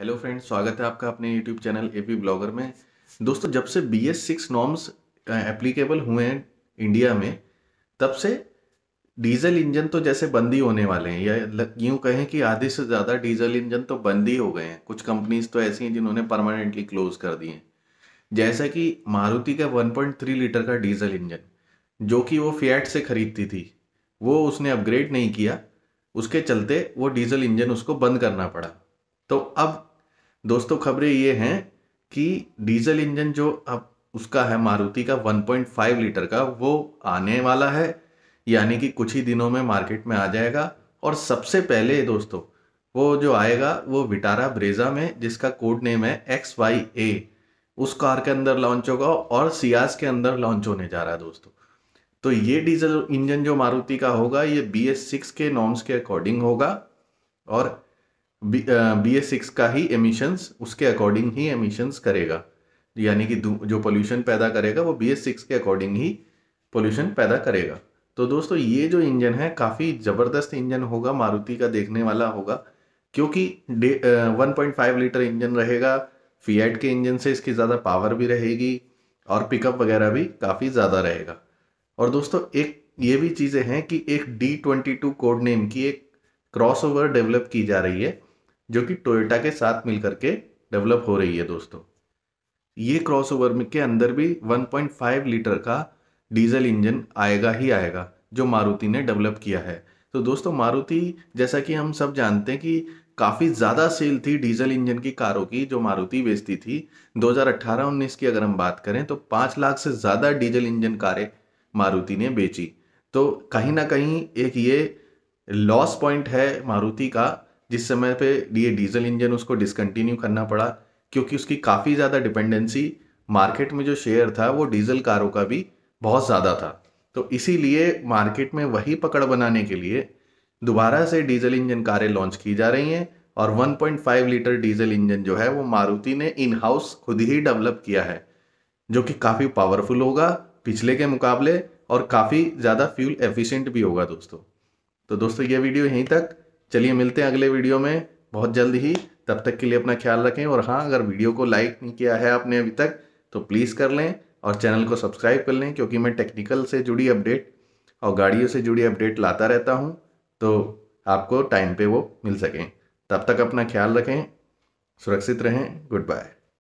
hello friends स्वागत है आपका अपने YouTube channel A P blogger में दोस्तों जब से B S six norms applicable हुए हैं इंडिया में तब से डीजल इंजन तो जैसे बंद ही होने वाले हैं या यूँ कहें कि आधे से ज़्यादा डीजल इंजन तो बंद ही हो गए हैं कुछ कंपनीज तो ऐसी हैं जिन्होंने परमानेंटली क्लोज कर दिए हैं जैसा कि मारुति का 1.3 लीटर का डीजल इंजन जो कि वो फियाट से खरीदती थी वो उसने अपग्रेड नहीं किया उसके चलते वो डीजल इंजन उसको बंद करना पड़ा तो अब दोस्तों खबरें ये हैं कि डीजल इंजन जो अब उसका है मारुति का 1.5 लीटर का वो आने वाला है यानी कि कुछ ही दिनों में मार्केट में आ जाएगा और सबसे पहले दोस्तों वो जो आएगा वो विटारा ब्रेजा में जिसका कोड नेम है एक्स वाई ए उस कार के अंदर लॉन्च होगा और सियास के अंदर लॉन्च होने जा रहा है दोस्तों तो ये डीजल इंजन जो मारुति का होगा ये बी एस सिक्स के नॉर्म्स के अकॉर्डिंग होगा और बी एस सिक्स का ही एमिशंस उसके अकॉर्डिंग ही एमिशंस करेगा यानी कि जो पोल्यूशन पैदा करेगा वो बी एस सिक्स के अकॉर्डिंग ही पोल्यूशन पैदा करेगा तो दोस्तों ये जो इंजन है काफ़ी ज़बरदस्त इंजन होगा मारुति का देखने वाला होगा क्योंकि the one point five litre engine रहेगा फीएड के इंजन से इसकी ज़्यादा पावर भी रहेगी और पिकअप वगैरह भी काफ़ी ज़्यादा रहेगा और दोस्तों एक ये भी चीज़ें हैं कि एक D twenty two code name की एक क्रॉसओवर डेवलप की जा रही है जो कि टोयोटा के साथ मिलकर के डेवलप हो रही है दोस्तों ये क्रॉसओवर में के अंदर भी 1.5 लीटर का डीजल इंजन आएगा ही आएगा जो मारुति ने डेवलप किया है तो दोस्तों मारुति जैसा कि हम सब जानते हैं कि काफ़ी ज़्यादा सेल थी डीजल इंजन की कारों की जो मारुति बेचती थी 2018-19 की अगर हम बात करें तो 5 लाख से ज़्यादा डीजल इंजन कारें मारुति ने बेची तो कहीं ना कहीं एक ये लॉस पॉइंट है मारुति का जिस समय पे ये डीजल इंजन उसको डिसकंटिन्यू करना पड़ा क्योंकि उसकी काफ़ी ज़्यादा डिपेंडेंसी मार्केट में जो शेयर था वो डीजल कारों का भी बहुत ज़्यादा था तो इसीलिए मार्केट में वही पकड़ बनाने के लिए दोबारा से डीजल इंजन कारें लॉन्च की जा रही हैं और 1.5 लीटर डीजल इंजन जो है वो मारुति ने इन हाउस खुद ही डेवलप किया है जो कि काफ़ी पावरफुल होगा पिछले के मुकाबले और काफ़ी ज़्यादा फ्यूल एफिशिएंट भी होगा दोस्तों तो दोस्तों ये वीडियो यहीं तक चलिए मिलते हैं अगले वीडियो में बहुत जल्द ही तब तक के लिए अपना ख्याल रखें और हाँ अगर वीडियो को लाइक नहीं किया है आपने अभी तक तो प्लीज़ कर लें और चैनल को सब्सक्राइब कर लें क्योंकि मैं टेक्निकल से जुड़ी अपडेट और गाड़ियों से जुड़ी अपडेट लाता रहता हूँ तो आपको टाइम पे वो मिल सकें तब तक अपना ख्याल रखें सुरक्षित रहें गुड बाय